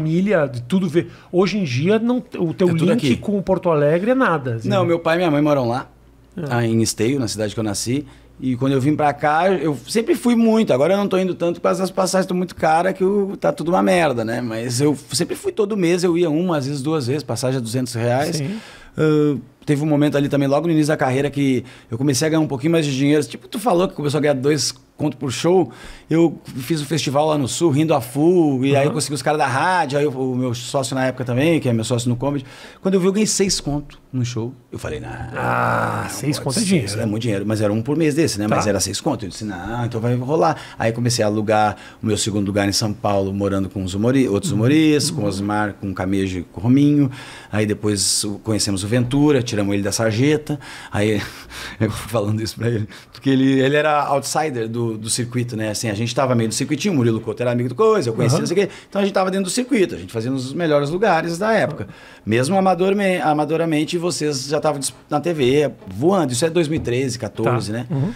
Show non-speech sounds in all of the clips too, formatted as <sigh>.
família, de tudo ver. Hoje em dia, não, o teu é link aqui. com Porto Alegre é nada. Assim. Não, né? meu pai e minha mãe moram lá, é. Ah, em Esteio, na cidade que eu nasci. E quando eu vim para cá, eu sempre fui muito. Agora eu não tô indo tanto porque as passagens estão tá muito caras que eu, tá tudo uma merda, né? Mas eu sempre fui todo mês, eu ia uma, às vezes duas vezes, passagem a é 200 reais. Uh, teve um momento ali também, logo no início da carreira, que eu comecei a ganhar um pouquinho mais de dinheiro. Tipo, tu falou que começou a ganhar dois conto por show, eu fiz um festival lá no Sul, Rindo a Full, e uhum. aí eu consegui os caras da rádio, aí eu, o meu sócio na época também, que é meu sócio no comedy. Quando eu vi, eu ganhei seis conto no show. Eu falei, nah, ah, não, seis conto é dinheiro. É né? É muito dinheiro, mas era um por mês desse, né? Tá. Mas era seis conto. Eu disse, não, então vai rolar. Aí comecei a alugar o meu segundo lugar em São Paulo, morando com os humori outros uhum. humoristas, uhum. com Osmar, com Camejo e com Rominho. Aí depois conhecemos o Ventura, tiramos ele da sarjeta. Aí <laughs> eu fui falando isso pra ele, porque ele, ele era outsider do do, circuito, né? Assim, a gente estava meio do circuitinho, o Murilo Couto era amigo do Coisa, eu conhecia, uhum. Então a gente estava dentro do circuito, a gente fazia nos melhores lugares da época. Mesmo amadorme, amadoramente, vocês já estavam na TV, voando. Isso é 2013, 14, tá. né? Uhum.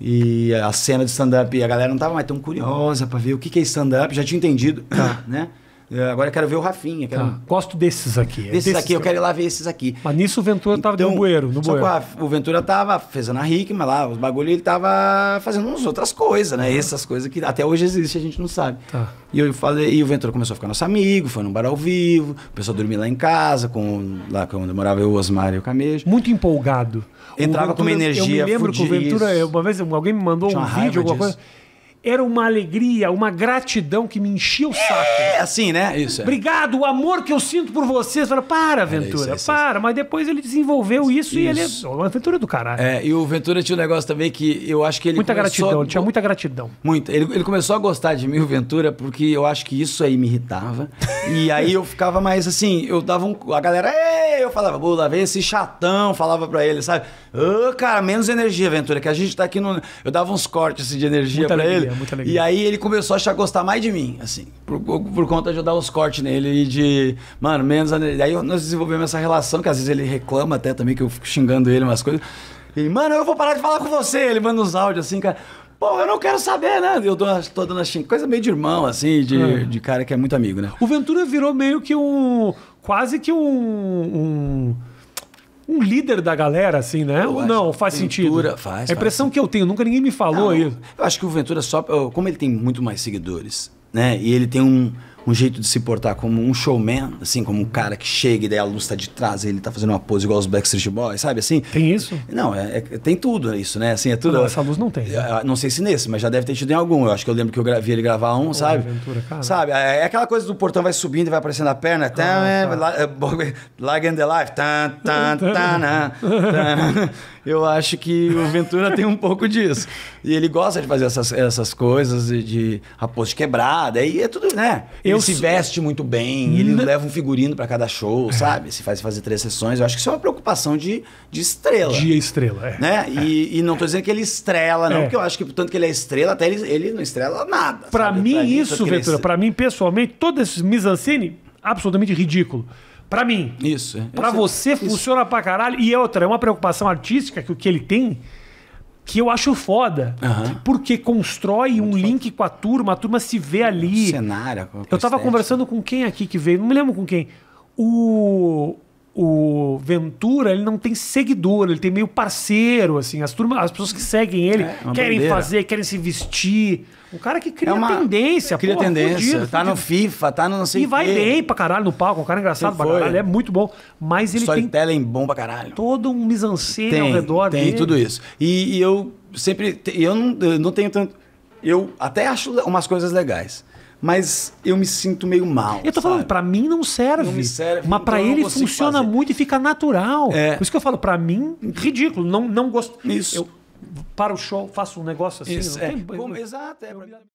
E a cena de stand-up, a galera não estava mais tão curiosa para ver o que, que é stand-up, já tinha entendido, tá. né? É, agora eu quero ver o Rafinha. Quero... Ah, gosto desses aqui. É desses, desses, aqui, eu quero ir lá ver esses aqui. Mas nisso o Ventura estava então, no bueiro. No bueiro. o Ventura estava fazendo a mas lá, os bagulho, ele estava fazendo umas outras coisas, né? Uhum. Essas coisas que até hoje existem, a gente não sabe. Tá. E eu falei, e o Ventura começou a ficar nosso amigo, foi num bar ao vivo, o pessoal dormia lá em casa, com, lá quando morava eu, o Osmar e o Camejo. Muito empolgado. Entrava Ventura, com uma energia. Eu me lembro fudir, que o Ventura, uma vez alguém me mandou um vídeo, alguma disso. coisa era uma alegria, uma gratidão que me enchia o é saco. É assim, né? Isso. É. Obrigado, o amor que eu sinto por você. Você fala, para, Ventura, é isso, é para. Mas depois ele desenvolveu isso, isso. e ele é uma aventura do caralho. É, e o Ventura tinha um negócio também que eu acho que ele. Muita começou... gratidão, ele tinha muita gratidão. Muita. Ele, ele começou a gostar de mim, o Ventura, porque eu acho que isso aí me irritava. e aí eu ficava mais assim, eu dava um. A galera, eu falava, pô, lá vem esse chatão, falava pra ele, sabe? Ô, oh, cara, menos energia, Ventura, que a gente tá aqui no. Eu dava uns cortes assim, de energia muita pra alegria, ele. Muita alegria. E aí ele começou a achar gostar mais de mim, assim, por, por conta de eu dar uns cortes nele e de, mano, menos energia. Aí nós desenvolvemos essa relação, que às vezes ele reclama até também, que eu fico xingando ele umas coisas. E, mano, eu vou parar de falar com você. Ele manda uns áudios assim, cara. Pô, eu não quero saber, né? Eu dou, tô dando assim, coisa meio de irmão, assim, de, é. de cara que é muito amigo, né? O Ventura virou meio que um, quase que um, um um líder da galera, assim, né? Ou não, faz Ventura, sentido. Faz, a impressão faz. que eu tenho, nunca ninguém me falou não, isso. Eu acho que o Ventura só. Oh, como ele tem muito mais seguidores, né? E ele tem um, um jeito de se portar como um showman, assim, como um cara que chega e daí a luz tá de trás, ele tá fazendo uma pose igual os Backstreet Boys, sabe assim? Tem isso? Não, é, é tem tudo isso, né? Assim, é tudo. Não, essa luz não tem. Não sei se nesse, mas já deve ter tido em algum. Eu acho que eu lembro que eu vi ele gravar um, Pô, sabe? Aventura, cara. Sabe? É, é aquela coisa do portão vai subindo e vai aparecendo a perna. Ah, é, tá. É, <laughs> Lag in the Life. Tan, tan, tan, tan, tan. <laughs> Eu acho que o Ventura tem um pouco disso. E ele gosta de fazer essas, essas coisas de, de raposo quebrada. Aí é tudo, né? Ele se veste muito bem, ele leva um figurino para cada show, é. sabe? Se faz fazer três sessões. Eu acho que isso é uma preocupação de, de estrela. De estrela, é. Né? E, é. e não tô dizendo que ele é estrela, não, é. porque eu acho que tanto que ele é estrela, até ele, ele não estrela nada. Para mim, pra isso, Ventura, para mim, pessoalmente, todo esse mise absolutamente ridículo. Para mim. Isso. É. Para é você isso. funciona pra caralho. E é outra, é uma preocupação artística que o que ele tem que eu acho foda. Uhum. Porque constrói Muito um foda. link com a turma, a turma se vê ali. Um cenário. Eu tava estética. conversando com quem aqui que veio, não me lembro com quem. O, o Ventura, ele não tem seguidor, ele tem meio parceiro, assim. As, turmas as pessoas que seguem ele é, é querem bandeira. fazer, querem se vestir. o cara que cria é uma, tendência, Cria porra, tendência. Fudido, tá fudido. no FIFA, tá no não sei o E vai quê. bem pra caralho no palco. Um cara é engraçado pra caralho. Ele é muito bom. Mas ele tem... é bom pra caralho. Todo um misancene ao redor tem dele. Tem tudo isso. E, e eu sempre... Eu não, eu não tenho tanto... Eu até acho umas coisas legais mas eu me sinto meio mal. Eu tô sabe? falando, para mim não serve. Não me serve mas para então ele funciona fazer. muito e fica natural. É. Por isso que eu falo, para mim, ridículo. Não, não gosto. Isso. Eu paro o show, faço um negócio assim. Isso, é. Tem... Como, exato. É.